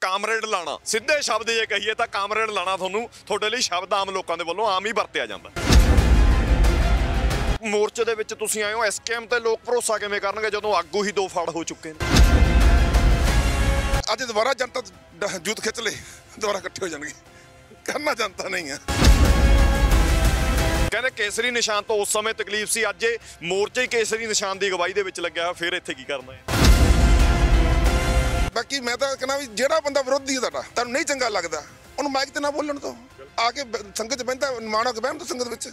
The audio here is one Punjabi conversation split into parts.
ਕਾਮਰੇਡ ਲਾਣਾ ਸਿੱਧੇ ਸ਼ਬਦ ਜੇ ਕਹੀਏ ਤਾਂ ਕਾਮਰੇਡ ਲਾਣਾ ਤੁਹਾਨੂੰ ਤੁਹਾਡੇ ਲਈ ਸ਼ਬਦ ਆਮ ਲੋਕਾਂ ਦੇ ਵੱਲੋਂ ਆਮ ਹੀ ਵਰਤਿਆ ਜਾਂਦਾ ਮੋਰਚੇ ਦੇ ਵਿੱਚ ਤੁਸੀਂ ਆਇਓ ਐਸਕੇਐਮ ਤੇ ਲੋਕ ਭਰੋਸਾ ਕਿਵੇਂ ਕਰਨਗੇ ਜਦੋਂ ਆਗੂ ਹੀ ਦੋ ਫੜ ਹੋ ਚੁੱਕੇ ਨੇ ਅੱਜ ਦੁਬਾਰਾ ਜਨਤਾ ਜੂਤ ਖਿੱਚ ਲੇ ਦੁਬਾਰਾ ਇਕੱਠੇ ਹੋ ਜਾਣਗੇ ਕਰਨਾ ਜਨਤਾ ਨਹੀਂ ਆ ਕਹਿੰਦੇ ਕੇਸਰੀ ਨਿਸ਼ਾਨ ਤੋਂ ਉਸ ਸਮੇਂ ਤਕਲੀਫ ਸੀ ਅੱਜ ਇਹ ਮੋਰਚੇ ਕੇਸਰੀ ਨਿਸ਼ਾਨ ਦੀ ਅਗਵਾਈ ਦੇ ਵਿੱਚ ਲੱਗਿਆ ਫਿਰ ਇੱਥੇ ਕੀ ਕਰਨਾ ਹੈ ਬਾਕੀ ਮੈਂ ਤਾਂ ਕਹਿੰਦਾ ਵੀ ਜਿਹੜਾ ਬੰਦਾ ਵਿਰੋਧੀ ਹੈ ਤੁਹਾਡਾ ਤੁਹਾਨੂੰ ਨਹੀਂ ਚੰਗਾ ਲੱਗਦਾ ਉਹਨੂੰ ਮਾਈਕ ਤੇ ਨਾ ਬੋਲਣ ਤੋਂ ਆ ਕੇ ਸੰਗਤ ਬੈਂਦਾ ਮਾਣੋ ਕੇ ਬੈਂਦਾ ਸੰਗਤ ਵਿੱਚ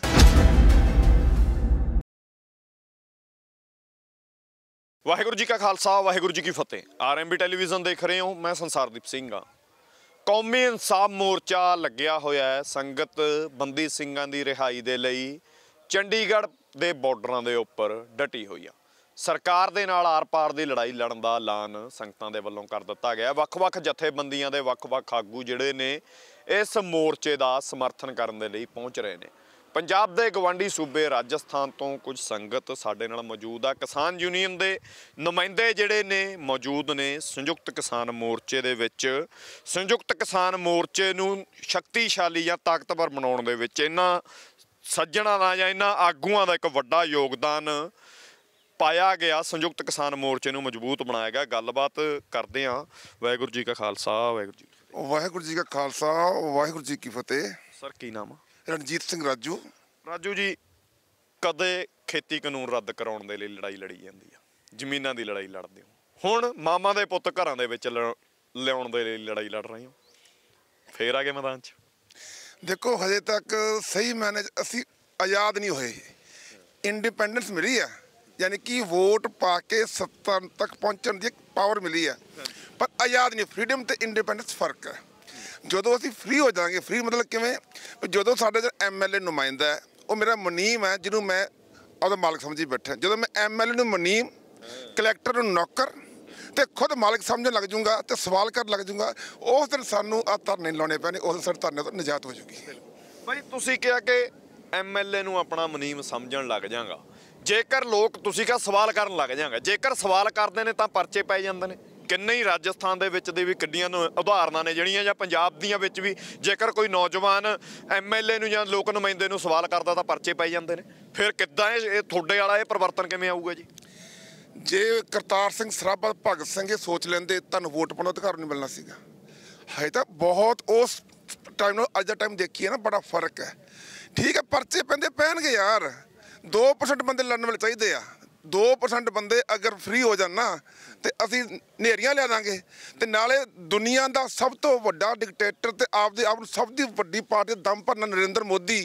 ਵਾਹਿਗੁਰੂ ਜੀ ਕਾ ਖਾਲਸਾ ਵਾਹਿਗੁਰੂ ਜੀ ਕੀ ਫਤਿਹ ਆਰਐਮਬੀ ਟੈਲੀਵਿਜ਼ਨ ਦੇਖ ਰਹੇ ਹੋ ਮੈਂ ਸੰਸਾਰਦੀਪ ਸਿੰਘ ਆ ਕੌਮੀ ਇਨਸਾਫ ਮੋਰਚਾ ਲੱਗਿਆ ਹੋਇਆ ਹੈ ਸੰਗਤ ਬੰਦੀ ਸਿੰਘਾਂ ਦੀ ਰਿਹਾਈ ਦੇ ਲਈ ਚੰਡੀਗੜ੍ਹ ਦੇ ਬਾਰਡਰਾਂ ਦੇ ਉੱਪਰ ਡਟੀ ਹੋਈ ਆ ਸਰਕਾਰ ਦੇ ਨਾਲ ਆਰ-ਪਾਰ ਦੀ ਲੜਾਈ ਲੜਨ ਦਾ ਐਲਾਨ ਸੰਗਤਾਂ ਦੇ ਵੱਲੋਂ ਕਰ ਦਿੱਤਾ ਗਿਆ ਵੱਖ-ਵੱਖ ਜਥੇਬੰਦੀਆਂ ਦੇ ਵੱਖ-ਵੱਖ ਆਗੂ ਜਿਹੜੇ ਨੇ ਇਸ ਮੋਰਚੇ ਦਾ ਸਮਰਥਨ ਕਰਨ ਦੇ ਲਈ ਪਹੁੰਚ ਰਹੇ ਨੇ ਪੰਜਾਬ ਦੇ ਗਵਾਂਡੀ ਸੂਬੇ ਰਾਜਸਥਾਨ ਤੋਂ ਕੁਝ ਸੰਗਤ ਸਾਡੇ ਨਾਲ ਮੌਜੂਦ ਆ ਕਿਸਾਨ ਯੂਨੀਅਨ ਦੇ ਨੁਮਾਇੰਦੇ ਜਿਹੜੇ ਨੇ ਮੌਜੂਦ ਨੇ ਸੰਯੁਕਤ ਕਿਸਾਨ ਮੋਰਚੇ ਦੇ ਵਿੱਚ ਸੰਯੁਕਤ ਕਿਸਾਨ ਮੋਰਚੇ ਨੂੰ ਸ਼ਕਤੀਸ਼ਾਲੀ ਜਾਂ ਤਾਕਤਵਰ ਬਣਾਉਣ ਦੇ ਵਿੱਚ ਇਹਨਾਂ ਸੱਜਣਾ ਦਾ ਜਾਂ ਇਹਨਾਂ ਆਗੂਆਂ ਦਾ ਇੱਕ ਵੱਡਾ ਯੋਗਦਾਨ ਪਾਇਆ ਗਿਆ ਸੰਯੁਕਤ ਕਿਸਾਨ ਮੋਰਚੇ ਨੂੰ ਮਜ਼ਬੂਤ ਬਣਾਇਆ ਗਿਆ ਗੱਲਬਾਤ ਕਰਦੇ ਆ ਵਾਹਿਗੁਰੂ ਜੀ ਕਾ ਖਾਲਸਾ ਵਾਹਿਗੁਰੂ ਜੀ ਵਾਹਿਗੁਰੂ ਜੀ ਕਾ ਖਾਲਸਾ ਵਾਹਿਗੁਰੂ ਜੀ ਕੀ ਫਤਿਹ ਸਰ ਕੀ ਨਾਮ ਰਣਜੀਤ ਸਿੰਘ ਰਾਜੂ ਰਾਜੂ ਜੀ ਕਦੇ ਖੇਤੀ ਕਾਨੂੰਨ ਰੱਦ ਕਰਾਉਣ ਦੇ ਲਈ ਲੜਾਈ ਲੜੀ ਜਾਂਦੀ ਆ ਜ਼ਮੀਨਾਂ ਦੀ ਲੜਾਈ ਲੜਦੇ ਹੋ ਹੁਣ ਮਾਮਾ ਦੇ ਪੁੱਤ ਘਰਾਂ ਦੇ ਵਿੱਚ ਲਿਆਉਣ ਦੇ ਲਈ ਲੜਾਈ ਲੜ ਰਹੇ ਹੋ ਫੇਰ ਆ ਗਏ ਮੈਦਾਨ 'ਚ ਦੇਖੋ ਹਜੇ ਤੱਕ ਸਹੀ ਮੈਨੇਜ ਅਸੀਂ ਆਜ਼ਾਦ ਨਹੀਂ ਹੋਏ ਇੰਡੀਪੈਂਡੈਂਸ ਮਿਲੀ ਆ ਯਾਨੀ ਕਿ ਵੋਟ ਪਾ ਕੇ ਸੱਤਾ ਤੱਕ ਪਹੁੰਚਣ ਦੀ ਪਾਵਰ ਮਿਲੀ ਹੈ ਪਰ ਆਜ਼ਾਦ ਨਹੀਂ ਫਰੀडम ਤੇ ਇੰਡੀਪੈਂਡੈਂਸ ਫਰਕ ਹੈ ਜਦੋਂ ਅਸੀਂ ਫ੍ਰੀ ਹੋ ਜਾਾਂਗੇ ਫ੍ਰੀ ਮਤਲਬ ਕਿਵੇਂ ਜਦੋਂ ਸਾਡੇ ਜਿਹੜਾ ਐਮਐਲਏ ਨੁਮਾਇੰਦਾ ਹੈ ਉਹ ਮੇਰਾ ਮੁਨੀਮ ਹੈ ਜਿਹਨੂੰ ਮੈਂ ਆਪਦਾ ਮਾਲਕ ਸਮਝੀ ਬੈਠਾ ਜਦੋਂ ਮੈਂ ਐਮਐਲਏ ਨੂੰ ਮੁਨੀਮ ਕਲੈਕਟਰ ਨੂੰ ਨੌਕਰ ਤੇ ਖੁਦ ਮਾਲਕ ਸਮਝਣ ਲੱਗ ਜਾਊਗਾ ਤੇ ਸਵਾਲ ਕਰਨ ਲੱਗ ਜਾਊਗਾ ਉਸ ਦਿਨ ਸਾਨੂੰ ਆ ਧਰਨੇ ਲਾਉਣੇ ਪੈਣੇ ਉਸ ਦਿਨ ਧਰਨੇ ਤੋਂ ਨਜਾਤ ਹੋ ਜੂਗੀ ਭਾਈ ਤੁਸੀਂ ਕਿਹਾ ਕਿ ਐਮਐਲਏ ਨੂੰ ਆਪਣਾ ਮੁਨੀਮ ਸਮਝਣ ਲੱਗ ਜਾਗਾ ਜੇਕਰ ਲੋਕ ਤੁਸੀਂ ਕਾ ਸਵਾਲ ਕਰਨ ਲੱਗ ਜਾਗਾ ਜੇਕਰ ਸਵਾਲ ਕਰਦੇ ਨੇ ਤਾਂ ਪਰਚੇ ਪੈ ਜਾਂਦੇ ਨੇ ਕਿੰਨੇ ਹੀ ਰਾਜਸਥਾਨ ਦੇ ਵਿੱਚ ਦੇ ਵੀ ਕਿੱਡੀਆਂ ਉਦਾਹਰਨਾਂ ਨੇ ਜਿਹੜੀਆਂ ਜਾਂ ਪੰਜਾਬ ਦੀਆਂ ਵਿੱਚ ਵੀ ਜੇਕਰ ਕੋਈ ਨੌਜਵਾਨ ਐਮਐਲਏ ਨੂੰ ਜਾਂ ਲੋਕ ਨੁਮਾਇੰਦੇ ਨੂੰ ਸਵਾਲ ਕਰਦਾ ਤਾਂ ਪਰਚੇ ਪੈ ਜਾਂਦੇ ਨੇ ਫਿਰ ਕਿੱਦਾਂ ਇਹ ਤੁਹਾਡੇ ਵਾਲਾ ਇਹ ਪਰਿਵਰਤਨ ਕਿਵੇਂ ਆਊਗਾ ਜੀ ਜੇ ਕਰਤਾਰ ਸਿੰਘ ਸਰਾਭਾ ਭਗਤ ਸਿੰਘ ਇਹ ਸੋਚ ਲੈਂਦੇ ਤੁਹਾਨੂੰ ਵੋਟ ਪਾਉਣ ਦਾ ਅਧਿਕਾਰ ਨਹੀਂ ਮਿਲਣਾ ਸੀਗਾ ਹੈ ਤਾਂ ਬਹੁਤ ਉਸ ਟਾਈਮ ਨਾਲ ਅੱਜ ਦਾ ਟਾਈਮ ਦੇਖੀਏ ਨਾ ਬੜਾ ਫਰਕ ਹੈ ਠੀਕ ਹੈ ਪਰਚੇ ਪੈਂਦੇ ਪੈਣਗੇ ਯਾਰ 2% ਬੰਦੇ ਲੜਨ ਵਾਲੇ ਚਾਹੀਦੇ ਆ 2% ਬੰਦੇ ਅਗਰ ਫ੍ਰੀ ਹੋ ਜਾਣ ਨਾ ਤੇ ਅਸੀਂ ਨੇਹਰੀਆਂ ਲਿਆ ਦਾਂਗੇ ਤੇ ਨਾਲੇ ਦੁਨੀਆ ਦਾ ਸਭ ਤੋਂ ਵੱਡਾ ਡਿਕਟੇਟਰ ਤੇ ਆਪਦੇ ਆਪ ਨੂੰ ਸਭ ਦੀ ਵੱਡੀ ਪਾਰਟੀ ਦਮ ਭਰਨਾ ਨਰਿੰਦਰ ਮੋਦੀ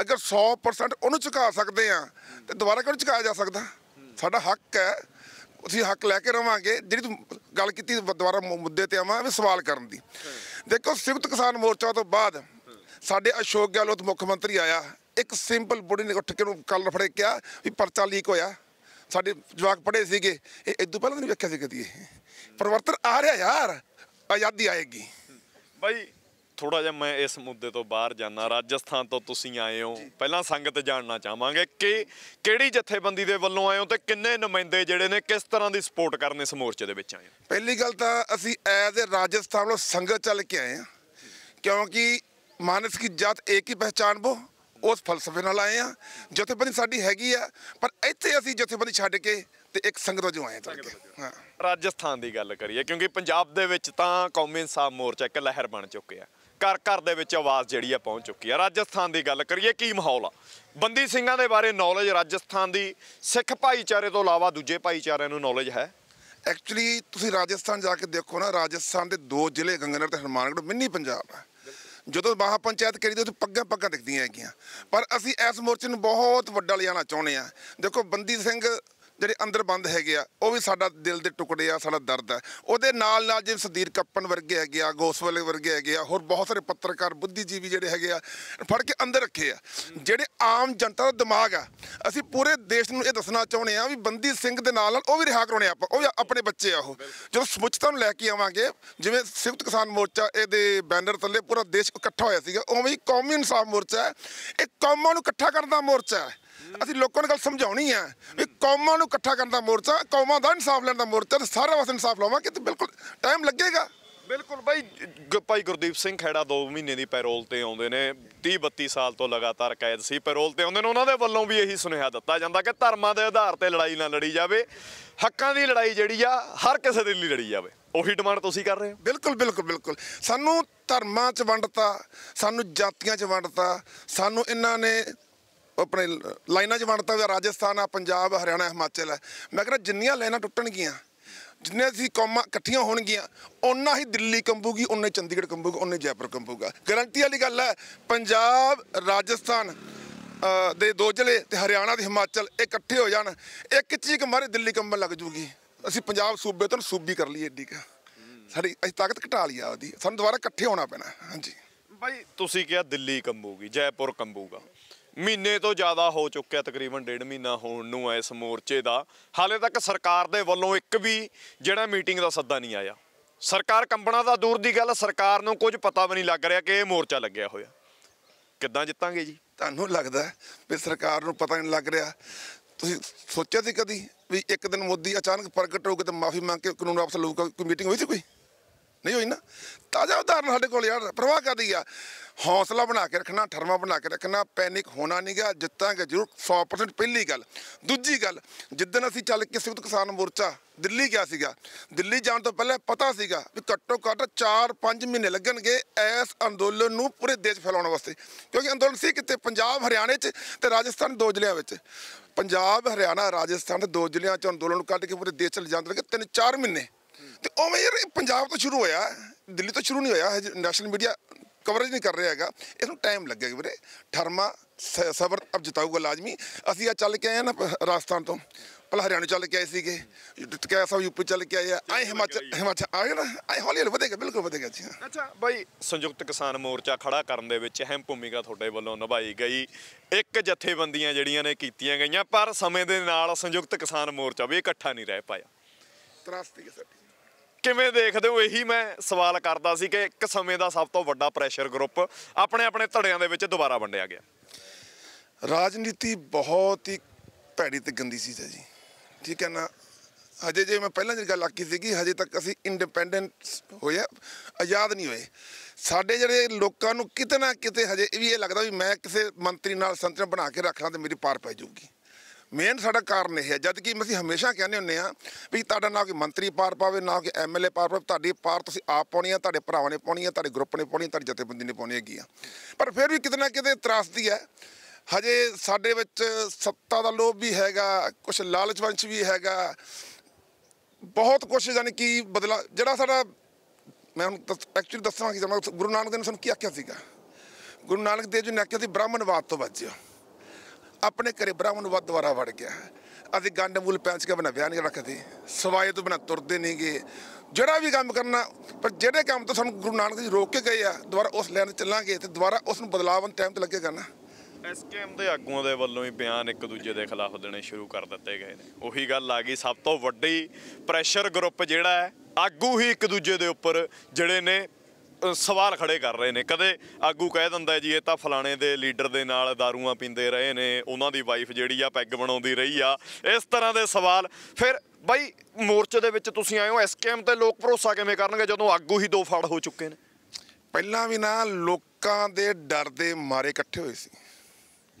ਅਗਰ 100% ਉਹਨੂੰ ਚੁਕਾ ਸਕਦੇ ਆ ਤੇ ਦੁਬਾਰਾ ਕਿਉਂ ਚੁਕਾਇਆ ਜਾ ਸਕਦਾ ਸਾਡਾ ਹੱਕ ਹੈ ਅਸੀਂ ਹੱਕ ਲੈ ਕੇ ਰਵਾਂਗੇ ਜਿਹੜੀ ਤੂੰ ਗੱਲ ਕੀਤੀ ਦੁਬਾਰਾ ਮੁੱਦੇ ਤੇ ਆਵਾਂ ਵੀ ਸਵਾਲ ਕਰਨ ਦੀ ਦੇਖੋ ਸਿਵਤ ਕਿਸਾਨ ਮੋਰਚਾ ਤੋਂ ਬਾਅਦ ਸਾਡੇ ਅਸ਼ੋਕ ਗਹਿਲੋਤ ਮੁੱਖ ਮੰਤਰੀ ਆਇਆ ਇੱਕ ਸਿੰਪਲ ਬੁੜੀ ਨੇ ਉੱਠ ਕੇ ਨੂੰ ਕਲਰ ਫੜੇ ਕਿਹਾ ਵੀ ਪਰਚਾ ਲੀਕ ਹੋਇਆ ਸਾਡੇ ਜਵਾਕ ਪੜੇ ਸੀਗੇ ਇਹ ਇਦੋਂ ਪਹਿਲਾਂ ਨਹੀਂ ਵੇਖਿਆ ਸੀ ਕਦੀ ਇਹ ਪਰਵਰਤਨ ਆ ਰਿਹਾ ਯਾਰ ਆਜ਼ਾਦੀ ਆਏਗੀ ਬਾਈ ਥੋੜਾ ਜਿਹਾ ਮੈਂ ਇਸ ਮੁੱਦੇ ਤੋਂ ਬਾਹਰ ਜਾਣਾ ਰਾਜਸਥਾਨ ਤੋਂ ਤੁਸੀਂ ਆਏ ਹੋ ਪਹਿਲਾਂ ਸੰਗਤ ਜਾਣਨਾ ਚਾਹਾਂਗੇ ਕਿ ਕਿਹੜੀ ਜਥੇਬੰਦੀ ਦੇ ਵੱਲੋਂ ਆਏ ਹੋ ਤੇ ਕਿੰਨੇ ਨੁਮਾਇੰਦੇ ਜਿਹੜੇ ਨੇ ਕਿਸ ਤਰ੍ਹਾਂ ਦੀ ਸਪੋਰਟ ਕਰਨ ਇਸ ਮੋਰਚੇ ਦੇ ਵਿੱਚ ਆਏ ਹੋ ਪਹਿਲੀ ਗੱਲ ਤਾਂ ਅਸੀਂ ਐਜ਼ ਅ ਰਾਜਸਥਾਨ ਵੱਲੋਂ ਸੰਗਤ ਚੱਲ ਕੇ ਆਏ ਹਾਂ ਕਿਉਂਕਿ ਮਾਨਸ ਕੀ ਜਾਤ ਇੱਕ ਹੀ ਪਹਿਚਾਨ ਬੋ ਉਸ ਫਲਸਫੇ ਨਾਲ ਆਏ ਆ ਜਥੇਬੰਦੀ ਸਾਡੀ ਹੈਗੀ ਆ ਪਰ ਇੱਥੇ ਅਸੀਂ ਜਥੇਬੰਦੀ ਛੱਡ ਕੇ ਤੇ ਇੱਕ ਸੰਗਤ ਵਜੋਂ ਆਏ ਆ ਹਾਂ ਰਾਜਸਥਾਨ ਦੀ ਗੱਲ ਕਰੀਏ ਕਿਉਂਕਿ ਪੰਜਾਬ ਦੇ ਵਿੱਚ ਤਾਂ ਕੌਮੀ ਇਨਸਾਫ ਮੋਰਚਾ ਇੱਕ ਲਹਿਰ ਬਣ ਚੁੱਕਿਆ ਘਰ ਘਰ ਦੇ ਵਿੱਚ ਆਵਾਜ਼ ਜਿਹੜੀ ਆ ਪਹੁੰਚ ਚੁੱਕੀ ਆ ਰਾਜਸਥਾਨ ਦੀ ਗੱਲ ਕਰੀਏ ਕੀ ਮਾਹੌਲ ਆ ਬੰਦੀ ਸਿੰਘਾਂ ਦੇ ਬਾਰੇ ਨੌਲੇਜ ਰਾਜਸਥਾਨ ਦੀ ਸਿੱਖ ਭਾਈਚਾਰੇ ਤੋਂ ਇਲਾਵਾ ਦੂਜੇ ਭਾਈਚਾਰਿਆਂ ਨੂੰ ਨੌਲੇਜ ਹੈ ਐਕਚੁਅਲੀ ਤੁਸੀਂ ਰਾਜਸਥਾਨ ਜਾ ਕੇ ਦੇਖੋ ਨਾ ਰਾਜਸਥਾਨ ਦੇ ਦੋ ਜ਼ਿਲ੍ਹੇ ਗੰਗਨਰ ਤੇ ਹਰਮਾਨਗੜ ਮਿੰਨੀ ਪੰਜਾਬ ਆ ਜਦੋਂ ਬਾਹਾ ਪੰਚਾਇਤ ਕਰੀ ਤੇ ਉੱਥੇ ਪੱਗਾਂ ਪੱਗਾਂ ਦਿਖਦੀਆਂ ਹੈਗੀਆਂ ਪਰ ਅਸੀਂ ਇਸ ਮੋਰਚੇ ਨੂੰ ਬਹੁਤ ਵੱਡਾ ਲਿਆਣਾ ਚਾਹੁੰਦੇ ਆ ਦੇਖੋ ਬੰਦੀ ਸਿੰਘ ਜਿਹੜੇ ਅੰਦਰ ਬੰਦ ਹੈਗੇ ਆ ਉਹ ਵੀ ਸਾਡਾ ਦਿਲ ਦੇ ਟੁਕੜੇ ਆ ਸਾਡਾ ਦਰਦ ਹੈ ਉਹਦੇ ਨਾਲ ਨਾਲ ਜਿਵੇਂ ਸਦੀਰ ਕੱਪਨ ਵਰਗੇ ਹੈਗੇ ਆ ਗੋਸਵਾਲੇ ਵਰਗੇ ਹੈਗੇ ਆ ਹੋਰ ਬਹੁਤ ਸਾਰੇ ਪੱਤਰਕਾਰ ਬੁੱਧੀਜੀਵੀ ਜਿਹੜੇ ਹੈਗੇ ਆ ਫੜ ਕੇ ਅੰਦਰ ਰੱਖੇ ਆ ਜਿਹੜੇ ਆਮ ਜਨਤਾ ਦਾ ਦਿਮਾਗ ਆ ਅਸੀਂ ਪੂਰੇ ਦੇਸ਼ ਨੂੰ ਇਹ ਦੱਸਣਾ ਚਾਹੁੰਦੇ ਆ ਵੀ ਬੰਦੀ ਸਿੰਘ ਦੇ ਨਾਲ ਨਾਲ ਉਹ ਵੀ ਰਿਹਾ ਕਰਾਉਣੇ ਆਪਾਂ ਉਹ ਆਪਣੇ ਬੱਚੇ ਆ ਉਹ ਜਦੋਂ ਸਮੁੱਚਤਾ ਨੂੰ ਲੈ ਕੇ ਆਵਾਂਗੇ ਜਿਵੇਂ ਸਿਫਤ ਕਿਸਾਨ ਮੋਰਚਾ ਇਹਦੇ ਬੈਨਰ ਥੱਲੇ ਪੂਰਾ ਦੇਸ਼ ਇਕੱਠਾ ਹੋਇਆ ਸੀਗਾ ਉਵੇਂ ਹੀ ਕੌਮੀ ਇਨਸਾਫ ਮੋਰਚਾ ਇਹ ਕੌਮਾਂ ਨੂੰ ਇਕੱਠਾ ਕਰਨ ਦਾ ਮੋਰਚਾ ਹੈ ਅਸੀਂ ਲੋਕਾਂ ਨੂੰ ਗੱਲ ਸਮਝਾਉਣੀ ਆ ਵੀ ਕੌਮਾਂ ਨੂੰ ਇਕੱਠਾ ਕਰਨ ਦਾ ਮੋਰਚਾ ਕੌਮਾਂ ਦਾ ਇਨਸਾਫ ਲੈਣ ਦਾ ਮੋਰਚਾ ਤੇ ਸਾਰੇ ਵਾਸਤੇ ਇਨਸਾਫ ਲਾਵਾਂ ਕਿ ਬਿਲਕੁਲ ਟਾਈਮ ਲੱਗੇਗਾ ਬਿਲਕੁਲ ਭਾਈ ਭਾਈ ਗੁਰਦੀਪ ਸਿੰਘ ਖੇੜਾ 2 ਮਹੀਨੇ ਦੀ ਪੈਰੋਲ ਤੇ ਆਉਂਦੇ ਨੇ 30 32 ਸਾਲ ਤੋਂ ਲਗਾਤਾਰ ਕੈਦ ਸੀ ਪੈਰੋਲ ਤੇ ਆਉਂਦੇ ਨੇ ਉਹਨਾਂ ਦੇ ਵੱਲੋਂ ਵੀ ਇਹੀ ਸੁਨੇਹਾ ਦਿੱਤਾ ਜਾਂਦਾ ਕਿ ਧਰਮਾਂ ਦੇ ਆਧਾਰ ਤੇ ਲੜਾਈ ਨਾ ਲੜੀ ਜਾਵੇ ਹੱਕਾਂ ਦੀ ਲੜਾਈ ਜਿਹੜੀ ਆ ਹਰ ਕਿਸੇ ਦੇ ਲਈ ਲੜੀ ਜਾਵੇ ਉਹੀ ਡਿਮਾਂਡ ਤੁਸੀਂ ਕਰ ਰਹੇ ਹੋ ਬਿਲਕੁਲ ਬਿਲਕੁਲ ਬਿਲਕੁਲ ਸਾਨੂੰ ਧਰਮਾਂ 'ਚ ਵੰਡਤਾ ਸਾਨੂੰ ਜਾਤੀਆਂ 'ਚ ਵੰਡਤਾ ਸਾਨੂੰ ਇਹਨਾਂ ਨੇ ਆਪਣੇ ਲਾਈਨਾਂ 'ਚ ਵੰਡਤਾ ਹੋਇਆ ਰਾਜਸਥਾਨ ਆ ਪੰਜਾਬ ਹਰਿਆਣਾ ਹਿਮਾਚਲ ਹੈ ਮੈਂ ਕਹਿੰਦਾ ਜਿੰਨੀਆਂ ਲਾਈਨਾਂ ਟੁੱਟਣਗੀਆਂ ਜਿੰਨੇ ਅਸੀਂ ਕੌਮਾਂ ਇਕੱਠੀਆਂ ਹੋਣਗੀਆਂ ਉਨਾ ਹੀ ਦਿੱਲੀ ਕੰਬੂਗੀ ਉਨਾ ਚੰਡੀਗੜ੍ਹ ਕੰਬੂਗਾ ਉਨਾ ਜੈਪੁਰ ਕੰਬੂਗਾ ਗਰੰਟੀ ਵਾਲੀ ਗੱਲ ਹੈ ਪੰਜਾਬ ਰਾਜਸਥਾਨ ਦੇ ਦੋ ਜ਼ਿਲ੍ਹੇ ਤੇ ਹਰਿਆਣਾ ਤੇ ਹਿਮਾਚਲ ਇਕੱਠੇ ਹੋ ਜਾਣ ਇੱਕ ਚੀਕ ਮਾਰੇ ਦਿੱਲੀ ਕੰਬਣ ਲੱਗ ਜੂਗੀ ਅਸੀਂ ਪੰਜਾਬ ਸੂਬੇ ਤੋਂ ਸੂਬੀ ਕਰ ਲਈਏ ਏਡੀ ਕਾ ਸਾਡੀ ਅਸੀਂ ਤਾਕਤ ਘਟਾ ਲਈ ਆ ਉਹਦੀ ਸਾਨੂੰ ਦੁਬਾਰਾ ਇਕੱਠੇ ਹੋਣਾ ਪੈਣਾ ਹਾਂਜੀ ਬਾਈ ਤੁਸੀਂ ਕਿਹਾ ਦਿੱਲੀ ਕੰਬੂਗੀ ਜੈਪੁਰ ਕੰਬੂਗਾ ਮਹੀਨੇ ਤੋਂ ਜ਼ਿਆਦਾ ਹੋ ਚੁੱਕਿਆ ਤਕਰੀਬਨ ਡੇਢ ਮਹੀਨਾ ਹੋਣ ਨੂੰ ਐ ਇਸ ਮੋਰਚੇ ਦਾ ਹਾਲੇ ਤੱਕ ਸਰਕਾਰ ਦੇ ਵੱਲੋਂ ਇੱਕ ਵੀ ਜਿਹੜਾ ਮੀਟਿੰਗ ਦਾ ਸੱਦਾ ਨਹੀਂ ਆਇਆ ਸਰਕਾਰ ਕੰਪਨਾ ਦਾ ਦੂਰ ਦੀ ਗੱਲ ਸਰਕਾਰ ਨੂੰ ਕੁਝ ਪਤਾ ਵੀ ਨਹੀਂ ਲੱਗ ਰਿਹਾ ਕਿ ਇਹ ਮੋਰਚਾ ਲੱਗਿਆ ਹੋਇਆ ਕਿੱਦਾਂ ਜਿੱਤਾਂਗੇ ਜੀ ਤੁਹਾਨੂੰ ਲੱਗਦਾ ਵੀ ਸਰਕਾਰ ਨੂੰ ਪਤਾ ਨਹੀਂ ਲੱਗ ਰਿਹਾ ਤੁਸੀਂ ਸੋਚਿਆ ਸੀ ਕਦੀ ਵੀ ਇੱਕ ਦਿਨ ਮੋਦੀ ਅਚਾਨਕ ਪ੍ਰਗਟ ਹੋ ਕੇ ਤੇ ਮਾਫੀ ਮੰਗ ਕੇ ਕਾਨੂੰਨ ਵਾਪਸ ਲਊਗਾ ਕੋਈ ਮੀਟਿੰਗ ਹੋਈ ਸੀ ਕੋਈ ਨਹੀਂ ਹੋਈ ਨਾ ਤਾਜ਼ਾ ਉਦਾਹਰਨ ਸਾਡੇ ਕੋਲ ਯਾਰ ਪ੍ਰਵਾਹ ਕਰਦੀ ਆ ਹੌਸਲਾ ਬਣਾ ਕੇ ਰੱਖਣਾ ਠਰਮਾ ਬਣਾ ਕੇ ਰੱਖਣਾ ਪੈਨਿਕ ਹੋਣਾ ਨਹੀਂਗਾ ਜਿੱਤਾਂਗੇ ਜ਼ਰੂਰ 100% ਪਹਿਲੀ ਗੱਲ ਦੂਜੀ ਗੱਲ ਜਿੱਦਨ ਅਸੀਂ ਚੱਲ ਕੇ ਸਿਵਤ ਕਿਸਾਨ ਮੋਰਚਾ ਦਿੱਲੀ ਗਿਆ ਸੀਗਾ ਦਿੱਲੀ ਜਾਣ ਤੋਂ ਪਹਿਲਾਂ ਪਤਾ ਸੀਗਾ ਕਿ ਘੱਟੋ ਘੱਟ 4-5 ਮਹੀਨੇ ਲੱਗਣਗੇ ਇਸ ਅੰਦੋਲਨ ਨੂੰ ਪੂਰੇ ਦੇਸ਼ ਫੈਲਾਉਣ ਵਾਸਤੇ ਕਿਉਂਕਿ ਅੰਦੋਲਨ ਸੀ ਕਿਤੇ ਪੰਜਾਬ ਹਰਿਆਣੇ 'ਚ ਤੇ ਰਾਜਸਥਾਨ ਦੋ ਜ਼ਿਲ੍ਹਿਆਂ ਵਿੱਚ ਪੰਜਾਬ ਹਰਿਆਣਾ ਰਾਜਸਥਾਨ ਦੋ ਜ਼ਿਲ੍ਹਿਆਂ 'ਚ ਅੰਦੋਲਨ ਨੂੰ ਕੱਢ ਕੇ ਪੂਰੇ ਦੇਸ਼ 'ਚ ਲਿਜਾਣ ਲੱਗੇ 3-4 ਮਹੀਨੇ ਤੇ ਉਵੇਂ ਯਾਰ ਪੰਜਾਬ ਤੋਂ ਸ਼ੁਰੂ ਹੋਇਆ ਦਿੱਲੀ ਤੋਂ ਸ਼ੁਰੂ ਨਹੀਂ ਹੋਇਆ ਨੈਸ਼ਨਲ ਮੀਡੀਆ ਕਵਰੇਜ ਨਹੀਂ ਕਰ ਰਿਹਾ ਹੈਗਾ ਇਸ ਨੂੰ ਟਾਈਮ ਲੱਗੇਗਾ ਵੀਰੇ ਠਰਮਾ ਸਬਰ ਅਬ ਜਿਤਾਊਗਾ ਲਾਜ਼ਮੀ ਅਸੀਂ ਆ ਚੱਲ ਕੇ ਆਏ ਨਾ ਰਾਜਸਥਾਨ ਤੋਂ ਪਹਿਲਾਂ ਹਰਿਆਣਾ ਚੱਲ ਕੇ ਆਏ ਸੀਗੇ ਕਿਹਾ ਸਭ ਯੂਪੀ ਚੱਲ ਕੇ ਆਏ ਆਏ ਹਿਮਾਚਲ ਹਿਮਾਚਲ ਆਏ ਨਾ ਆਏ ਹੌਲੀ ਹੌਲੀ ਵਧੇਗਾ ਬਿਲਕੁਲ ਵਧੇਗਾ ਜੀ ਅੱਛਾ ਬਾਈ ਸੰਯੁਕਤ ਕਿਸਾਨ ਮੋਰਚਾ ਖੜਾ ਕਰਨ ਦੇ ਵਿੱਚ ਅਹਿਮ ਭੂਮਿਕਾ ਤੁਹਾਡੇ ਵੱਲੋਂ ਨਿਭਾਈ ਗਈ ਇੱਕ ਜਥੇਬੰਦੀਆਂ ਜਿਹੜੀਆਂ ਨੇ ਕੀਤੀਆਂ ਗਈਆਂ ਪਰ ਸਮੇਂ ਦੇ ਨਾਲ ਸੰਯੁਕਤ ਕਿਸਾਨ ਮੋਰਚਾ ਵੀ ਇਕੱਠਾ ਨਹੀਂ ਰਹਿ ਪਾਇਆ ਤਰਾਸਤੀ ਕੇ ਸਾਡੀ ਕਿਵੇਂ ਦੇਖਦੇ ਹੋ ਇਹੀ ਮੈਂ ਸਵਾਲ ਕਰਦਾ ਸੀ ਕਿ ਇੱਕ ਸਮੇਂ ਦਾ ਸਭ ਤੋਂ ਵੱਡਾ ਪ੍ਰੈਸ਼ਰ ਗਰੁੱਪ ਆਪਣੇ ਆਪਣੇ ਧੜਿਆਂ ਦੇ ਵਿੱਚ ਦੁਬਾਰਾ ਵੰਡਿਆ ਗਿਆ ਰਾਜਨੀਤੀ ਬਹੁਤ ਹੀ ਭੈੜੀ ਤੇ ਗੰਦੀ ਸੀ ਜੀ ਠੀਕ ਹੈ ਨਾ ਹਜੇ ਜੇ ਮੈਂ ਪਹਿਲਾਂ ਜਿਹੜੀ ਗੱਲ ਆਖੀ ਸੀਗੀ ਹਜੇ ਤੱਕ ਅਸੀਂ ਇੰਡੀਪੈਂਡੈਂਟ ਹੋਇਆ ਆਜ਼ਾਦ ਨਹੀਂ ਹੋਏ ਸਾਡੇ ਜਿਹੜੇ ਲੋਕਾਂ ਨੂੰ ਕਿਤੇ ਨਾ ਕਿਤੇ ਹਜੇ ਵੀ ਇਹ ਲੱਗਦਾ ਵੀ ਮੈਂ ਕਿਸੇ ਮੰਤਰੀ ਨਾਲ ਸੰਤਰੀ ਬਣਾ ਕੇ ਰੱਖਾਂ ਤੇ ਮੇਰੀ ਪਾਰ ਪੈ ਜਾਊਗੀ ਮੇਨ ਸਾਡਾ ਕਾਰਨ ਇਹ ਹੈ ਜਦ ਕਿ ਅਸੀਂ ਹਮੇਸ਼ਾ ਕਹਿੰਦੇ ਹੁੰਨੇ ਆ ਵੀ ਤੁਹਾਡਾ ਨਾ ਕੋਈ ਮੰਤਰੀ ਪਾਰ ਪਾਵੇ ਨਾ ਕੋਈ ਐਮਐਲਏ ਪਾਰ ਪਾਵੇ ਤੁਹਾਡੀ ਪਾਰ ਤੁਸੀਂ ਆਪ ਪਾਉਣੀ ਆ ਤੁਹਾਡੇ ਭਰਾਵਾਂ ਨੇ ਪਾਉਣੀ ਆ ਤੁਹਾਡੇ ਗਰੁੱਪ ਨੇ ਪਾਉਣੀ ਆ ਤੁਹਾਡੀ ਜਥੇਬੰਦੀ ਨੇ ਪਾਉਣੀ ਹੈਗੀ ਆ ਪਰ ਫਿਰ ਵੀ ਕਿਤੇ ਨਾ ਕਿਤੇ ਤਰਾਸਦੀ ਹੈ ਹਜੇ ਸਾਡੇ ਵਿੱਚ ਸੱਤਾ ਦਾ ਲੋਭ ਵੀ ਹੈਗਾ ਕੁਝ ਲਾਲਚ ਵੀ ਹੈਗਾ ਬਹੁਤ ਕੁਝ ਯਾਨੀ ਕਿ ਬਦਲਾ ਜਿਹੜਾ ਸਾਡਾ ਮੈਂ ਹੁਣ ਐਕਚੁਅਲੀ ਦੱਸਾਂ ਕਿ ਗੁਰੂ ਨਾਨਕ ਦੇਵ ਨੇ ਸਾਨੂੰ ਕੀ ਆਖਿਆ ਸੀਗਾ ਗੁਰੂ ਨਾਨਕ ਦੇਵ ਜੀ ਨੇ ਆਖਿਆ ਸੀ ਬ੍ਰਾਹਮਣਵਾਦ ਤੋਂ ਬਚਿਓ ਆਪਣੇ ਘਰੇ ਬ੍ਰਾਹਮਣ ਵੱਧ ਦੁਆਰਾ ਵੜ ਗਿਆ ਅਸੀਂ ਗੰਡ ਮੂਲ ਪੈਂਚ ਕੇ ਬਣਾ ਵਿਆਹ ਨਹੀਂ ਰੱਖਦੇ ਸਵਾਏ ਤੋਂ ਬਣਾ ਤੁਰਦੇ ਨਹੀਂਗੇ ਜਿਹੜਾ ਵੀ ਕੰਮ ਕਰਨਾ ਪਰ ਜਿਹੜੇ ਕੰਮ ਤੋਂ ਸਾਨੂੰ ਗੁਰੂ ਨਾਨਕ ਜੀ ਰੋਕ ਕੇ ਗਏ ਆ ਦੁਬਾਰਾ ਉਸ ਲਾਈਨ ਤੇ ਚੱਲਾਂਗੇ ਤੇ ਦੁਬਾਰਾ ਉਸ ਨੂੰ ਬਦਲਾਵਨ ਟਾਈਮ ਤੇ ਲੱਗੇਗਾ ਨਾ ਐਸਕੇਐਮ ਦੇ ਆਗੂਆਂ ਦੇ ਵੱਲੋਂ ਹੀ ਬਿਆਨ ਇੱਕ ਦੂਜੇ ਦੇ ਖਿਲਾਫ ਦੇਣੇ ਸ਼ੁਰੂ ਕਰ ਦਿੱਤੇ ਗਏ ਨੇ ਉਹੀ ਗੱਲ ਆ ਗਈ ਸਭ ਤੋਂ ਵੱਡੀ ਪ੍ਰੈਸ਼ਰ ਗਰੁੱਪ ਜਿਹੜਾ ਹੈ ਆਗੂ ਹੀ ਇੱਕ ਦੂਜੇ ਦੇ ਉੱਪਰ ਜਿਹੜੇ ਨੇ ਸਵਾਲ ਖੜੇ ਕਰ ਰਹੇ ਨੇ ਕਦੇ ਆਗੂ ਕਹਿ ਦਿੰਦਾ ਜੀ ਇਹ ਤਾਂ ਫਲਾਣੇ ਦੇ ਲੀਡਰ ਦੇ ਨਾਲ दारूਆਂ ਪੀਂਦੇ ਰਹੇ ਨੇ ਉਹਨਾਂ ਦੀ ਵਾਈਫ ਜਿਹੜੀ ਆ ਪੈਗ ਬਣਾਉਂਦੀ ਰਹੀ ਆ ਇਸ ਤਰ੍ਹਾਂ ਦੇ ਸਵਾਲ ਫਿਰ ਬਾਈ ਮੋਰਚੇ ਦੇ ਵਿੱਚ ਤੁਸੀਂ ਆਏ ਹੋ ਐਸਕੇਐਮ ਤੇ ਲੋਕ ਭਰੋਸਾ ਕਿਵੇਂ ਕਰਨਗੇ ਜਦੋਂ ਆਗੂ ਹੀ ਦੋ ਫੜ ਹੋ ਚੁੱਕੇ ਨੇ ਪਹਿਲਾਂ ਵੀ ਨਾ ਲੋਕਾਂ ਦੇ ਡਰ ਦੇ ਮਾਰੇ ਇਕੱਠੇ ਹੋਏ ਸੀ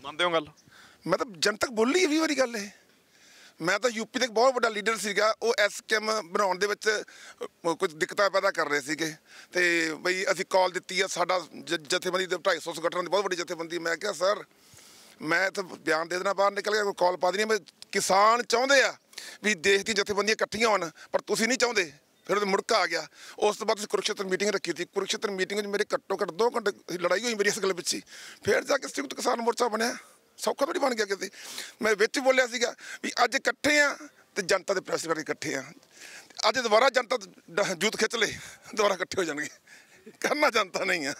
ਮੰਨਦੇ ਹੋ ਗੱਲ ਮੈਂ ਤਾਂ ਜਨਤਕ ਬੋਲੀ ਵੀ ਵਾਰੀ ਗੱਲ ਇਹ ਮੈਂ ਤਾਂ ਯੂਪੀ ਦੇ ਬਹੁਤ ਵੱਡਾ ਲੀਡਰ ਸੀਗਾ ਉਹ ਐਸਕੇਐਮ ਬਣਾਉਣ ਦੇ ਵਿੱਚ ਕੁਝ ਦਿੱਕਤਾਂ ਪੈਦਾ ਕਰ ਰਹੇ ਸੀਗੇ ਤੇ ਬਈ ਅਸੀਂ ਕਾਲ ਦਿੱਤੀ ਆ ਸਾਡਾ ਜਥੇਬੰਦੀ ਦੇ 250 ਸੰਗਠਨ ਦੀ ਬਹੁਤ ਵੱਡੀ ਜਥੇਬੰਦੀ ਮੈਂ ਕਿਹਾ ਸਰ ਮੈਂ ਤਾਂ ਬਿਆਨ ਦੇ ਦੇਣਾ ਬਾਹਰ ਨਿਕਲ ਗਿਆ ਕੋਈ ਕਾਲ ਪਾ ਦੇਣੀ ਮੈਂ ਕਿਸਾਨ ਚਾਹੁੰਦੇ ਆ ਵੀ ਦੇਸ਼ ਦੀ ਜਥੇਬੰਦੀਆਂ ਇਕੱਠੀਆਂ ਹੋਣ ਪਰ ਤੁਸੀਂ ਨਹੀਂ ਚਾਹੁੰਦੇ ਫਿਰ ਉਹ ਮੁੜਕਾ ਆ ਗਿਆ ਉਸ ਤੋਂ ਬਾਅਦ ਅਸੀਂ ਕੁਰਕਸ਼ੇਤਰ ਮੀਟਿੰਗ ਰੱਖੀ ਸੀ ਕੁਰਕਸ਼ੇਤਰ ਮੀਟਿੰਗ ਵਿੱਚ ਮੇਰੇ ਘੱਟੋ ਘੱਟ 2 ਘੰਟੇ ਲੜਾਈ ਹੋਈ ਮੇਰੀ ਇਸ ਗੱਲ ਸੀ ਫਿਰ ਜਾ ਕੇ ਸੰਯੁਕਤ ਕਿਸਾਨ ਮੋਰਚਾ ਬਣਿਆ ਸੌਖਾ ਥੋੜੀ ਬਣ ਗਿਆ ਕਿਤੇ ਮੈਂ ਵਿੱਚ ਬੋਲਿਆ ਸੀਗਾ ਵੀ ਅੱਜ ਇਕੱਠੇ ਆ ਤੇ ਜਨਤਾ ਦੇ ਪ੍ਰੈਸ ਕਰਕੇ ਇਕੱਠੇ ਆ ਅੱਜ ਦੁਬਾਰਾ ਜਨਤਾ ਜੂਤ ਖਿੱਚ ਲੇ ਦੁਬਾਰਾ ਇਕੱਠੇ ਹੋ ਜਾਣਗੇ ਕਰਨਾ ਜਨਤਾ ਨਹੀਂ ਆ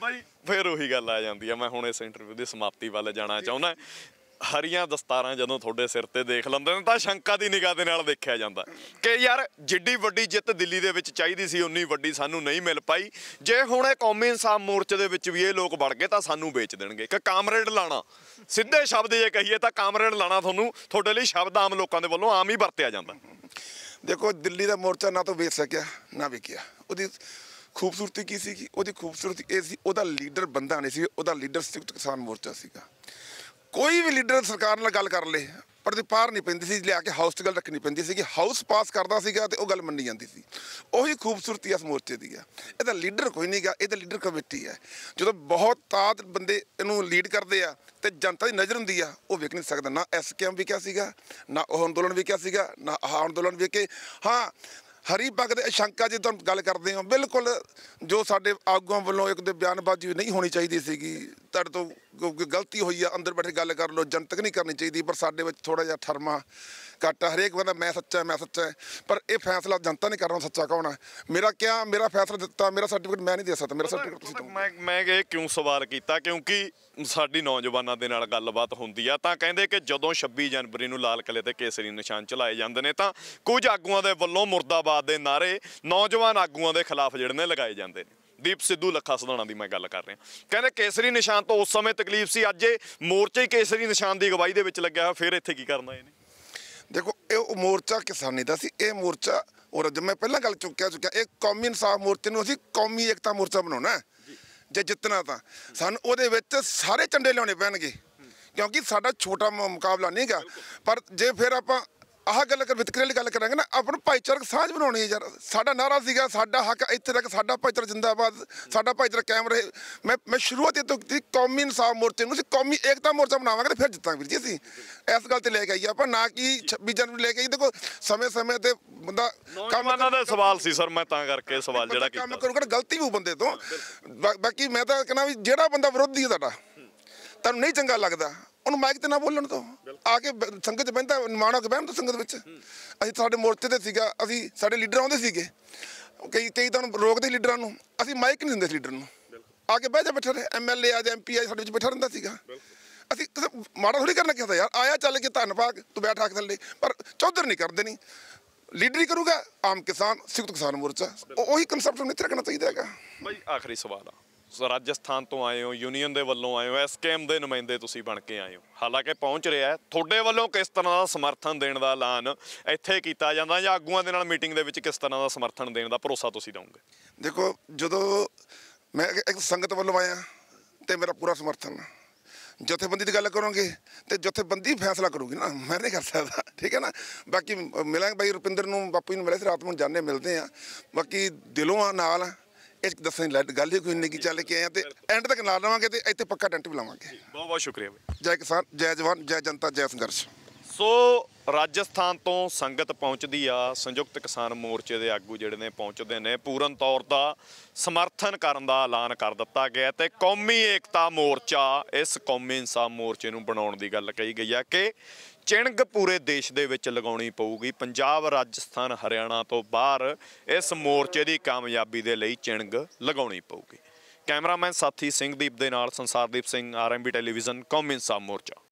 ਬਾਈ ਫੇਰ ਉਹੀ ਗੱਲ ਆ ਜਾਂਦੀ ਆ ਮੈਂ ਹੁਣ ਇਸ ਇੰਟਰਵਿਊ ਦੀ ਸਮਾਪਤੀ ਵੱਲ ਜਾਣਾ ਚਾਹੁੰਦਾ ਹਰੀਆਂ ਦਸਤਾਰਾਂ ਜਦੋਂ ਤੁਹਾਡੇ ਸਿਰ ਤੇ ਦੇਖ ਲੈਂਦੇ ਨੇ ਤਾਂ ਸ਼ੰਕਾ ਦੀ ਨਿਗਾਹ ਦੇ ਨਾਲ ਦੇਖਿਆ ਜਾਂਦਾ ਕਿ ਯਾਰ ਜਿੱਡੀ ਵੱਡੀ ਜਿੱਤ ਦਿੱਲੀ ਦੇ ਵਿੱਚ ਚਾਹੀਦੀ ਸੀ ਉਨੀ ਵੱਡੀ ਸਾਨੂੰ ਨਹੀਂ ਮਿਲ ਪਾਈ ਜੇ ਹੁਣ ਇਹ ਕੌਮੀ ਇਨਸਾਨ ਮੋਰਚੇ ਦੇ ਵਿੱਚ ਵੀ ਇਹ ਲੋਕ ਵੜ ਗਏ ਤਾਂ ਸਾਨੂੰ ਵੇਚ ਦੇਣਗੇ ਕਿ ਕਾਮਰੇਡ ਲਾਣਾ ਸਿੱਧੇ ਸ਼ਬਦ ਜੇ ਕਹੀਏ ਤਾਂ ਕਾਮਰੇਡ ਲਾਣਾ ਤੁਹਾਨੂੰ ਤੁਹਾਡੇ ਲਈ ਸ਼ਬਦ ਆਮ ਲੋਕਾਂ ਦੇ ਵੱਲੋਂ ਆਮ ਹੀ ਵਰਤਿਆ ਜਾਂਦਾ ਦੇਖੋ ਦਿੱਲੀ ਦਾ ਮੋਰਚਾ ਨਾ ਤਾਂ ਵੇਚ ਸਕਿਆ ਨਾ ਵਿਕਿਆ ਉਹਦੀ ਖੂਬਸੂਰਤੀ ਕੀ ਸੀ ਕਿ ਉਹਦੀ ਖੂਬਸੂਰਤੀ ਇਹ ਸੀ ਉਹਦਾ ਲੀਡਰ ਬੰਦਾ ਨਹੀਂ ਸੀ ਉਹਦਾ ਲੀਡਰ ਸੰਯੁਕਤ ਕਿਸਾਨ ਮੋਰਚਾ ਸੀਗਾ ਕੋਈ ਵੀ ਲੀਡਰ ਸਰਕਾਰ ਨਾਲ ਗੱਲ ਕਰ ਲੇ ਪਰ ਤੇ ਪਾਰ ਨਹੀਂ ਪੈਂਦੀ ਸੀ ਲਿਆ ਕੇ ਹਾਊਸ ਤੇ ਗੱਲ ਰੱਖਣੀ ਪੈਂਦੀ ਸੀ ਕਿ ਹਾਊਸ ਪਾਸ ਕਰਦਾ ਸੀਗਾ ਤੇ ਉਹ ਗੱਲ ਮੰਨੀ ਜਾਂਦੀ ਸੀ ਉਹੀ ਖੂਬਸੂਰਤੀ ਇਸ ਮੋਰਚੇ ਦੀ ਆ ਇਹਦਾ ਲੀਡਰ ਕੋਈ ਨਹੀਂਗਾ ਇਹਦਾ ਲੀਡਰ ਕਮੇਟੀ ਹੈ ਜਦੋਂ ਬਹੁਤ ਤਾਤ ਬੰਦੇ ਇਹਨੂੰ ਲੀਡ ਕਰਦੇ ਆ ਤੇ ਜਨਤਾ ਦੀ ਨਜ਼ਰ ਹੁੰਦੀ ਆ ਉਹ ਵੇਖ ਨਹੀਂ ਸਕਦਾ ਨਾ ਐਸਕੇਐਮ ਵੀ ਕਿਹਾ ਸੀਗਾ ਨਾ ਉਹ ਅੰਦੋਲਨ ਵੀ ਕਿਹਾ ਸੀਗਾ ਨਾ ਆਹ ਅੰਦੋਲਨ ਵੀ ਕਿ ਹਾਂ ਹਰੀ ਭਗਤ ਸ਼ੰਕਾ ਜੀ ਤੁਹਾਨੂੰ ਗੱਲ ਕਰਦੇ ਹਾਂ ਬਿਲਕੁਲ ਜੋ ਸਾਡੇ ਆਗੂਆਂ ਵੱਲੋਂ ਇੱਕ ਦੇ ਬਿਆਨਬਾਜ਼ੀ ਨਹੀਂ ਹੋਣੀ ਚਾਹੀਦੀ ਸੀਗੀ ਤੁਹਾਡੇ ਤੋਂ ਗਲਤੀ ਹੋਈ ਆ ਅੰਦਰ ਬੈਠੇ ਗੱਲ ਕਰ ਲੋ ਜਨਤਕ ਨਹੀਂ ਕਰਨੀ ਚਾਹੀਦੀ ਪਰ ਸਾਡੇ ਵਿੱਚ ਥੋੜਾ ਜਿਹਾ ਠਰਮਾ ਘੱਟ ਹਰੇਕ ਬੰਦਾ ਮੈਂ ਸੱਚਾ ਮੈਂ ਸੱਚਾ ਪਰ ਇਹ ਫੈਸਲਾ ਜਨਤਾ ਨੇ ਰਹਾ ਸੱਚਾ ਕੌਣ ਹੈ ਮੇਰਾ ਕਿਹਾ ਮੇਰਾ ਫੈਸਲਾ ਦਿੱਤਾ ਮੇਰਾ ਸਰਟੀਫਿਕੇਟ ਮੈਂ ਨਹੀਂ ਦੇ ਸਕਦਾ ਮੇਰਾ ਸਰਟੀਫਿਕੇਟ ਤੁਸੀਂ ਦਿਓ ਮੈਂ ਮੈਂ ਇਹ ਕਿਉਂ ਸਵਾਲ ਕੀਤਾ ਕਿਉਂਕਿ ਸਾਡੀ ਨੌਜਵਾਨਾਂ ਦੇ ਨਾਲ ਗੱਲਬਾਤ ਹੁੰਦੀ ਆ ਤਾਂ ਕਹਿੰਦੇ ਕਿ ਜਦੋਂ 26 ਜਨਵਰੀ ਨੂੰ ਲਾਲ ਕਿਲੇ ਤੇ ਕੇਸਰੀ ਨਿਸ਼ਾਨ ਚਲਾਏ ਜਾਂਦੇ ਨੇ ਤਾਂ ਕੁਝ ਆਗੂਆਂ ਦੇ ਵੱਲੋਂ ਮੁਰਦਾਬਾਦ ਦੇ ਨਾਰੇ ਨੌਜਵਾਨ ਆਗੂਆਂ ਦੇ ਖਿਲਾਫ ਜਿਹੜੇ ਨੇ ਲਗਾਏ ਜਾਂਦੇ ਨੇ ਦੀਪ ਸਿੱਧੂ ਲੱਖਾ ਸਦਾਣਾ ਦੀ ਮੈਂ ਗੱਲ ਕਰ ਰਿਹਾ ਕਹਿੰਦੇ ਕੇਸਰੀ ਨਿਸ਼ਾਨ ਤੋਂ ਉਸ ਸਮੇਂ ਤਕਲੀਫ ਸੀ ਅੱਜ ਇਹ ਮੋਰਚੇ ਕੇਸਰੀ ਨਿਸ਼ਾਨ ਦੀ ਅਗਵਾਈ ਦੇ ਵਿੱਚ ਲੱਗਿਆ ਹੋਇਆ ਫਿਰ ਇੱਥੇ ਕੀ ਕਰਨਾ ਇਹਨੇ ਦੇਖੋ ਇਹ ਮੋਰਚਾ ਕਿਸਾਨੀ ਦਾ ਸੀ ਇਹ ਮੋਰਚਾ ਔਰ ਜਦ ਮੈਂ ਪਹਿਲਾਂ ਗੱਲ ਚੁੱਕਿਆ ਚੁੱਕਿਆ ਇਹ ਕੌਮੀ ਇਨਸਾਫ ਮੋਰਚੇ ਨੂੰ ਅਸੀਂ ਕੌਮੀ ਇਕਤਾ ਮੋਰਚਾ ਬਣਾਉਣਾ ਜੇ ਜਿੱਤਣਾ ਤਾਂ ਸਾਨੂੰ ਉਹਦੇ ਵਿੱਚ ਸਾਰੇ ਚੰਡੇ ਲਿਆਉਣੇ ਪੈਣਗੇ ਕਿਉਂਕਿ ਸਾਡਾ ਛੋਟਾ ਮੁਕਾਬਲਾ ਨਹੀਂਗਾ ਪਰ ਜੇ ਫਿਰ ਆਪਾਂ ਆਹ ਗੱਲ ਕਰ ਵਿਤਕਰੇ ਵਾਲੀ ਗੱਲ ਕਰਾਂਗੇ ਨਾ ਆਪਾਂ ਭਾਈਚਾਰਕ ਸਾਂਝ ਬਣਾਉਣੀ ਹੈ ਯਾਰ ਸਾਡਾ ਨਾਰਾ ਸੀਗਾ ਸਾਡਾ ਹੱਕ ਇੱਥੇ ਤੱਕ ਸਾਡਾ ਭਾਈਚਾਰਾ ਜਿੰਦਾਬਾਦ ਸਾਡਾ ਭਾਈਚਾਰਾ ਕਾਇਮ ਰਹੇ ਮੈਂ ਮੈਂ ਸ਼ੁਰੂਆਤ ਇਹ ਤੋਂ ਕੀਤੀ ਕੌਮੀ ਇਨਸਾਫ ਮੋਰਚੇ ਨੂੰ ਸੀ ਕੌਮੀ ਏਕਤਾ ਮੋਰਚਾ ਬਣਾਵਾਂਗੇ ਫਿਰ ਜਿੱਤਾਂਗੇ ਵੀਰ ਜੀ ਅਸੀਂ ਇਸ ਗੱਲ ਤੇ ਲੈ ਕੇ ਆਈ ਆਪਾਂ ਨਾ ਕਿ 26 ਜਨਵਰੀ ਲੈ ਕੇ ਆਈ ਦੇਖੋ ਸਮੇਂ-ਸਮੇਂ ਤੇ ਬੰਦਾ ਕੰਮ ਦਾ ਸਵਾਲ ਸੀ ਸਰ ਮੈਂ ਤਾਂ ਕਰਕੇ ਸਵਾਲ ਜਿਹੜਾ ਕੀਤਾ ਕੰਮ ਕਰੂਗਾ ਗਲਤੀ ਵੀ ਬੰਦੇ ਤੋਂ ਬਾਕੀ ਮੈਂ ਤਾਂ ਕਹਿੰਦਾ ਵੀ ਜਿਹੜਾ ਬੰਦਾ ਵਿਰੋਧੀ ਹੈ ਤੁਹਾਡਾ ਤੁਹਾਨੂੰ ਨਹੀਂ ਚੰਗਾ ਲੱਗਦਾ ਉਹਨੂੰ ਮਾਈਕ ਤੇ ਨਾ ਬੋਲਣ ਤੋਂ ਆ ਕੇ ਸੰਗਤ ਚ ਬੈਂਦਾ ਨਿਮਾਣ ਹੋ ਕੇ ਬੈਂਦਾ ਸੰਗਤ ਵਿੱਚ ਅਸੀਂ ਸਾਡੇ ਮੋਰਚੇ ਤੇ ਸੀਗਾ ਅਸੀਂ ਸਾਡੇ ਲੀਡਰ ਆਉਂਦੇ ਸੀਗੇ ਕਈ ਕਈ ਤੁਹਾਨੂੰ ਰੋਕਦੇ ਲੀਡਰਾਂ ਨੂੰ ਅਸੀਂ ਮਾਈਕ ਨਹੀਂ ਦਿੰਦੇ ਲੀਡਰ ਨੂੰ ਆ ਕੇ ਬਹਿ ਜਾ ਬੈਠਾ ਰਹੇ ਐਮਐਲਏ ਆ ਜਾਂ ਐਮਪੀ ਆ ਸਾਡੇ ਵਿੱਚ ਬੈਠਾ ਰਹਿੰਦਾ ਸੀਗਾ ਅਸੀਂ ਮਾੜਾ ਥੋੜੀ ਕਰਨਾ ਕਿਹਾ ਯਾਰ ਆਇਆ ਚੱਲ ਕੇ ਧੰਨ ਭਾਗ ਤੂੰ ਬੈਠਾ ਕੇ ਥੱਲੇ ਪਰ ਚੌਧਰ ਨਹੀਂ ਕਰਦੇ ਨਹੀਂ ਲੀਡਰੀ ਕਰੂਗਾ ਆਮ ਕਿਸਾਨ ਸਿੱਖਤ ਕਿਸਾਨ ਮੋਰਚਾ ਉਹੀ ਕਨਸੈਪਟ ਨੂੰ ਇੱਥੇ ਰੱਖਣਾ ਚਾਹੀਦਾ ਹੈਗਾ ਬਾਈ ਆਖਰੀ ਸਵਾਲ ਆ ਰਾਜਸਥਾਨ ਤੋਂ ਆਏ ਹੋ ਯੂਨੀਅਨ ਦੇ ਵੱਲੋਂ ਆਏ ਹੋ ਐਸਕੇਐਮ ਦੇ ਨੁਮਾਇੰਦੇ ਤੁਸੀਂ ਬਣ ਕੇ ਆਏ ਹੋ ਹਾਲਾਂਕਿ ਪਹੁੰਚ ਰਿਹਾ ਤੁਹਾਡੇ ਵੱਲੋਂ ਕਿਸ ਤਰ੍ਹਾਂ ਦਾ ਸਮਰਥਨ ਦੇਣ ਦਾ ਐਲਾਨ ਇੱਥੇ ਕੀਤਾ ਜਾਂਦਾ ਜਾਂ ਆਗੂਆਂ ਦੇ ਨਾਲ ਮੀਟਿੰਗ ਦੇ ਵਿੱਚ ਕਿਸ ਤਰ੍ਹਾਂ ਦਾ ਸਮਰਥਨ ਦੇਣ ਦਾ ਭਰੋਸਾ ਤੁਸੀਂ ਦਿਓਗੇ ਦੇਖੋ ਜਦੋਂ ਮੈਂ ਇੱਕ ਸੰਗਤ ਵੱਲੋਂ ਆਇਆ ਤੇ ਮੇਰਾ ਪੂਰਾ ਸਮਰਥਨ ਜਥੇਬੰਦੀ ਦੀ ਗੱਲ ਕਰੋਗੇ ਤੇ ਜਥੇਬੰਦੀ ਫੈਸਲਾ ਕਰੂਗੀ ਨਾ ਮੈਂ ਨਹੀਂ ਕਰ ਸਕਦਾ ਠੀਕ ਹੈ ਨਾ ਬਾਕੀ ਮਿਲਾਂਗੇ ਬਾਈ ਰੁਪਿੰਦਰ ਨੂੰ ਬਾਪੂ ਨੂੰ ਮਿਲੇ ਸੀ ਰਾਤ ਨੂੰ ਜਾਣੇ ਮਿਲਦੇ ਆ ਬਾਕੀ ਦਿਲੋਂ ਆ ਨਾਲ ਆ ਇਹ ਦੱਸਣ ਲੱਗ ਗੱਲ ਹੀ ਕੋਈ ਨਹੀਂ ਚੱਲ ਕੇ ਆਇਆ ਤੇ ਐਂਡ ਤੱਕ ਨਾਲ ਰਵਾਂਗੇ ਤੇ ਇੱਥੇ ਪੱਕਾ ਟੈਂਟ ਵੀ ਲਾਵਾਂਗੇ ਬਹੁਤ ਬਹੁਤ ਸ਼ੁਕਰੀਆ ਬਈ ਜੈ ਕਿਸਾਨ ਜੈ ਜਵਾਨ ਜੈ ਜਨਤਾ ਜੈ ਸੰਘਰਸ਼ ਸੋ ਰਾਜਸਥਾਨ ਤੋਂ ਸੰਗਤ ਪਹੁੰਚਦੀ ਆ ਸੰਯੁਕਤ ਕਿਸਾਨ ਮੋਰਚੇ ਦੇ ਆਗੂ ਜਿਹੜੇ ਨੇ ਪਹੁੰਚਦੇ ਨੇ ਪੂਰਨ ਤੌਰ ਦਾ ਸਮਰਥਨ ਕਰਨ ਦਾ ਐਲਾਨ ਕਰ ਦਿੱਤਾ ਗਿਆ ਤੇ ਕੌਮੀ ਏਕਤਾ ਮੋਰਚਾ ਇਸ ਕੌਮੀ ਇਨਸਾਫ ਮੋਰਚੇ ਨੂੰ ਬਣਾਉਣ ਦੀ ਗੱਲ ਕਹੀ ਗਈ ਆ ਕਿ ਚਿਣਗ ਪੂਰੇ ਦੇਸ਼ ਦੇ ਵਿੱਚ ਲਗਾਉਣੀ ਪਊਗੀ ਪੰਜਾਬ ਰਾਜਸਥਾਨ ਹਰਿਆਣਾ ਤੋਂ ਬਾਹਰ ਇਸ ਮੋਰਚੇ ਦੀ ਕਾਮਯਾਬੀ ਦੇ ਲਈ ਚਿਣਗ ਲਗਾਉਣੀ ਪਊਗੀ ਕੈਮਰਾਮੈਨ ਸਾਥੀ ਸਿੰਘਦੀਪ ਦੇ ਨਾਲ ਸੰਸਾਰਦੀਪ ਸਿੰਘ ਆਰਐਮਬੀ ਟੈਲੀਵਿਜ਼ਨ ਕੌਮਿੰਸਾ ਮੋਰਚਾ